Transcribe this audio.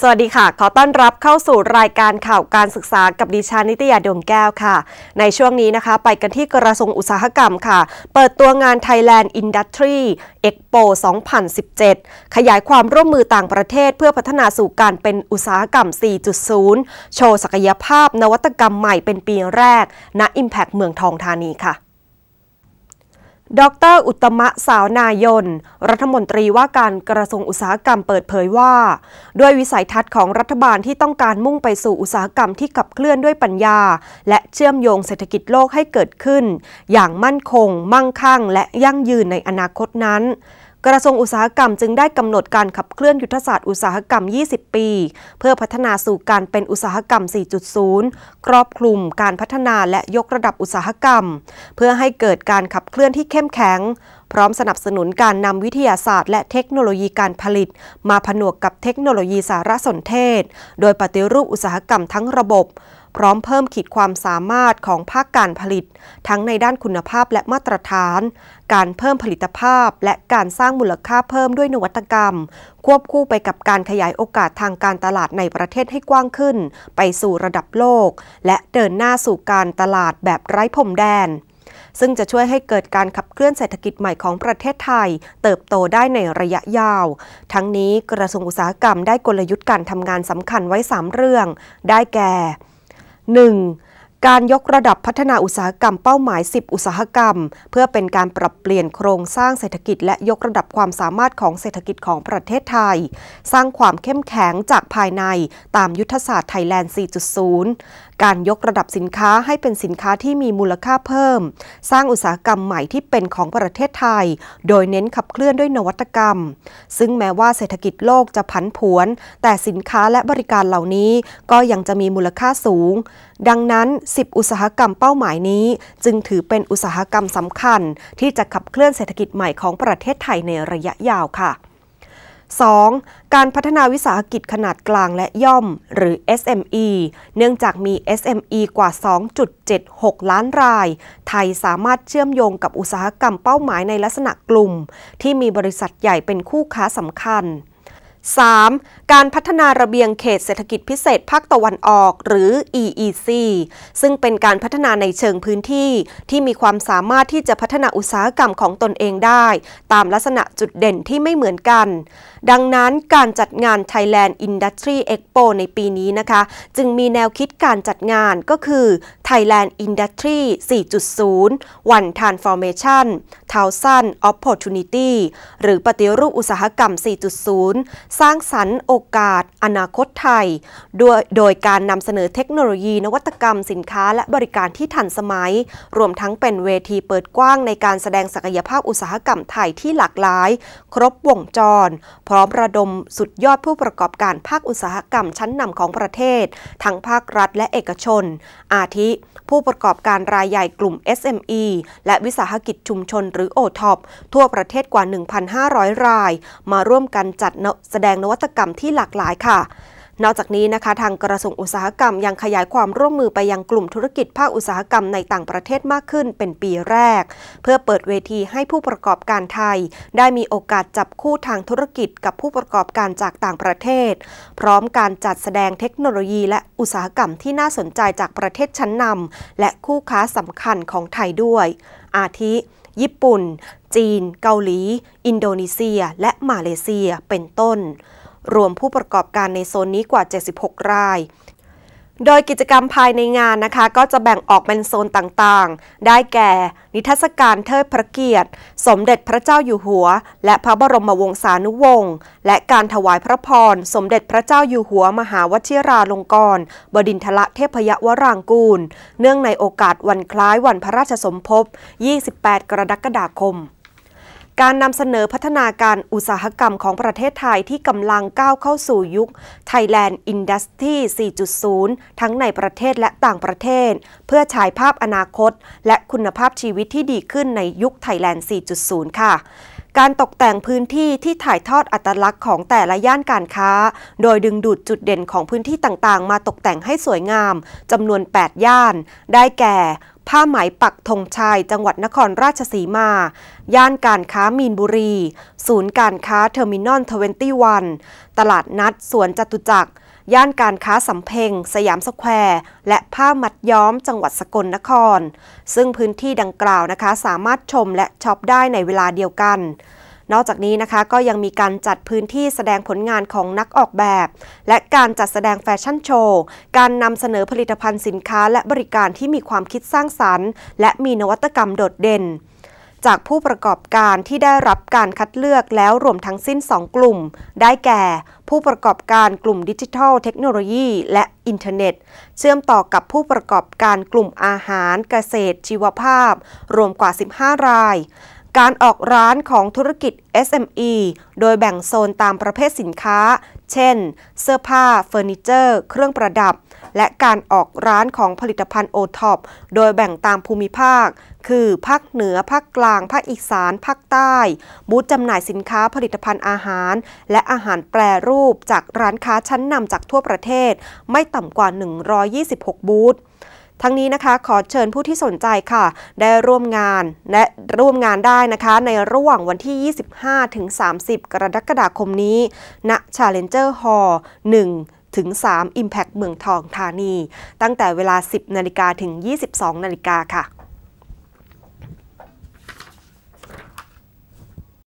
สวัสดีค่ะ ขอต้อนรับเข้าสู่รายการข่าวการศึกษากับดิฉันนิตยาดวงแก้วค่ะ ในช่วงนี้นะคะ ไปกันที่กระทรวงอุตสาหกรรมค่ะ เปิดตัวงาน Thailand Industry Expo 2017 ขยายความร่วมมือต่างประเทศเพื่อพัฒนาสู่การเป็นอุตสาหกรรม 4.0 โชว์ศักยภาพ นวัตกรรมใหม่เป็นปีแรก ณ Impact เมืองทองธานีค่ะดรอุตมะสาวนายนรัฐมนตรีว่าการกระทรวงอุตสาหกรรมเปิดเผยว่า ด้วยวิสัยทัศน์ของรัฐบาลที่ต้องการมุ่งไปสู่อุตสาหกรรมที่ขับเคลื่อนด้วยปัญญา และเชื่อมโยงเศรษฐกิจโลกให้เกิดขึ้น อย่างมั่นคง มั่งคั่ง และยั่งยืนในอนาคตนั้นกระทรวงอุตสาหกรรมจึงได้กำหนดการขับเคลื่อนยุทธศาสตร์อุตสาหกรรม 20 ปี เพื่อพัฒนาสู่การเป็นอุตสาหกรรม 4.0 ครอบคลุมการพัฒนาและยกระดับอุตสาหกรรม เพื่อให้เกิดการขับเคลื่อนที่เข้มแข็ง พร้อมสนับสนุนการนำวิทยาศาสตร์ และเทคโนโลยีการผลิต มาผนวกกับเทคโนโลยีสารสนเทศ โดยปฏิรูปอุตสาหกรรมทั้งระบบพร้อมเพิ่มขีดความสามารถของภาคการผลิต ทั้งในด้านคุณภาพและมาตรฐาน การเพิ่มผลิตภาพและการสร้างมูลค่าเพิ่มด้วยนวัตกรรม ควบคู่ไปกับการขยายโอกาสทางการตลาดในประเทศให้กว้างขึ้น ไปสู่ระดับโลก และเดินหน้าสู่การตลาดแบบไร้พรมแดน ซึ่งจะช่วยให้เกิดการขับเคลื่อนเศรษฐกิจใหม่ของประเทศไทย เติบโตได้ในระยะยาว ทั้งนี้กระทรวงอุตสาหกรรมได้กลยุทธ์การทำงานสำคัญไว้3เรื่องได้แก่ 1. การยกระดับพัฒนาอุตสาหกรรมเป้าหมาย 10 อุตสาหกรรม เพื่อเป็นการปรับเปลี่ยนโครงสร้างเศรษฐกิจและยกระดับความสามารถของเศรษฐกิจของประเทศไทย สร้างความเข้มแข็งจากภายในตามยุทธศาสตร์ไทยแลนด์ 4.0การยกระดับสินค้าให้เป็นสินค้าที่มีมูลค่าเพิ่ม สร้างอุตสาหกรรมใหม่ที่เป็นของประเทศไทย โดยเน้นขับเคลื่อนด้วยนวัตกรรม ซึ่งแม้ว่าเศรษฐกิจโลกจะผันผวน แต่สินค้าและบริการเหล่านี้ก็ยังจะมีมูลค่าสูง ดังนั้น 10 อุตสาหกรรมเป้าหมายนี้ จึงถือเป็นอุตสาหกรรมสำคัญ ที่จะขับเคลื่อนเศรษฐกิจใหม่ของประเทศไทยในระยะยาวค่ะ 2. การพัฒนาวิสาหกิจขนาดกลางและย่อม หรือ SME เนื่องจากมี SME กว่า 2.76 ล้านราย ไทยสามารถเชื่อมโยงกับอุตสาหกรรมเป้าหมายในลักษณะกลุ่ม ที่มีบริษัทใหญ่เป็นคู่ค้าสำคัญ 3. การพัฒนาระเบียงเขตเศรษฐกิจพิเศษภาคตะวันออก หรือ EEC ซึ่งเป็นการพัฒนาในเชิงพื้นที่ ที่มีความสามารถที่จะพัฒนาอุตสาหกรรมของตนเองได้ ตามลักษณะจุดเด่นที่ไม่เหมือนกัน ดังนั้นการจัดงาน Thailand Industry Expo ในปีนี้นะคะ จึงมีแนวคิดการจัดงานก็คือ Thailand Industry 4.0 One Transformation Thousand Opportunity หรือปฏิรูปอุตสาหกรรม 4.0 สร้างสรรค์โอกาสอนาคตไทยดยโดยการนำเสนอเทคโนโลยีนวัตกรรมสินค้าและบริการที่ทันสมัย รวมทั้งเป็นเวทีเปิดกว้างในการแสดงศักยภาพอุตสาหกรรมไทยที่หลากหลาย ครบวงจร พร้อมระดมสุดยอดผู้ประกอบการภาคอุตสาหกรรมชั้นนำของประเทศ ทั้งภาครัฐและเอกชน อาทิผู้ประกอบการรายใหญ่กลุ่ม SME และวิสาหกิจชุมชนหรือโอท็อปทั่วประเทศกว่า 1,500 รายมาร่วมกันจัดแสดงนวัตกรรมที่หลากหลายค่ะนอกจากนี้นะคะทางกระทรวงอุตสาหกรรมยังขยายความร่วมมือไปยังกลุ่มธุรกิจภาคอุตสาหกรรมในต่างประเทศมากขึ้นเป็นปีแรก เพื่อเปิดเวทีให้ผู้ประกอบการไทย ได้มีโอกาสจับคู่ทางธุรกิจกับผู้ประกอบการจากต่างประเทศ พร้อมการจัดแสดงเทคโนโลยี และอุตสาหกรรมที่น่าสนใจจากประเทศชั้นนำและคู่ค้าสำคัญของไทยด้วย อาทิ ญี่ปุ่น จีน เกาหลี อินโดนีเซีย และมาเลเซียเป็นต้นรวมผู้ประกอบการในโซนนี้กว่า 76 ราย โดยกิจกรรมภายในงานนะคะก็จะแบ่งออกเป็นโซนต่างๆ ได้แก่ นิทรรศการเทิดพระเกียรติ สมเด็จพระเจ้าอยู่หัว และพระบรมวงศานุวงศ์ และการถวายพระพร สมเด็จพระเจ้าอยู่หัวมหาวชิราลงกรณ์บดินทละเทพยวรางกูล เนื่องในโอกาสวันคล้ายวันพระราชสมภพ28 กรกฎาคมการนำเสนอพัฒนาการอุตสาหกรรมของประเทศไทยที่กำลังก้าวเข้าสู่ยุค Thailand Industry 4.0 ทั้งในประเทศและต่างประเทศ เพื่อฉายภาพอนาคตและคุณภาพชีวิตที่ดีขึ้นในยุค Thailand 4.0 ค่ะ การตกแต่งพื้นที่ที่ถ่ายทอดอัตลักษณ์ของแต่ละย่านการค้า โดยดึงดูดจุดเด่นของพื้นที่ต่างๆ มาตกแต่งให้สวยงามจำนวน 8 ย่าน ได้แก่ผ้าไหมปักธงชัยจังหวัดนครราชสีมา ย่านการค้ามีนบุรี ศูนย์การค้าเทอร์มินอลทเวนตี้วัน ตลาดนัดสวนจตุจักร ย่านการค้าสำเพ็งสยามสแควร์ และผ้ามัดย้อมจังหวัดสกลนคร ซึ่งพื้นที่ดังกล่าวนะคะสามารถชมและช็อปได้ในเวลาเดียวกันนอกจากนี้นะคะก็ยังมีการจัดพื้นที่แสดงผลงานของนักออกแบบ และการจัดแสดงแฟชั่นโชว์ การนำเสนอผลิตภัณฑ์สินค้าและบริการที่มีความคิดสร้างสรรค์ และมีนวัตกรรมโดดเด่น จากผู้ประกอบการที่ได้รับการคัดเลือกแล้วรวมทั้งสิ้น 2 กลุ่ม ได้แก่ผู้ประกอบการกลุ่มดิจิทัลเทคโนโลยี และอินเทอร์เน็ต เชื่อมต่อกับผู้ประกอบการกลุ่มอาหาร เกษตร ชีวภาพ รวมกว่า 15 รายการออกร้านของธุรกิจ SME โดยแบ่งโซนตามประเภทสินค้า เช่น เสื้อผ้าเฟอร์นิเจอร์เครื่องประดับ และการออกร้านของผลิตภัณฑ์โอท็อปโดยแบ่งตามภูมิภาค คือ ภาคเหนือภาคกลางภาคอีสานภาคใต้บูธจำหน่ายสินค้าผลิตภัณฑ์อาหาร และอาหารแปรรูปจากร้านค้าชั้นนำจากทั่วประเทศไม่ต่ำกว่า 126 บูธทั้งนี้นะคะขอเชิญผู้ที่สนใจค่ะ ได้ร่วมงานและร่วมงานได้นะคะ ในระหว่างวันที่ 25 ถึง 30 กรกฎาคมนี้ณ Challenger Hall 1 ถึง 3 Impact เมืองทองธานี ตั้งแต่เวลา 10 นาฬิกาถึง 22 นาฬิกาค่ะ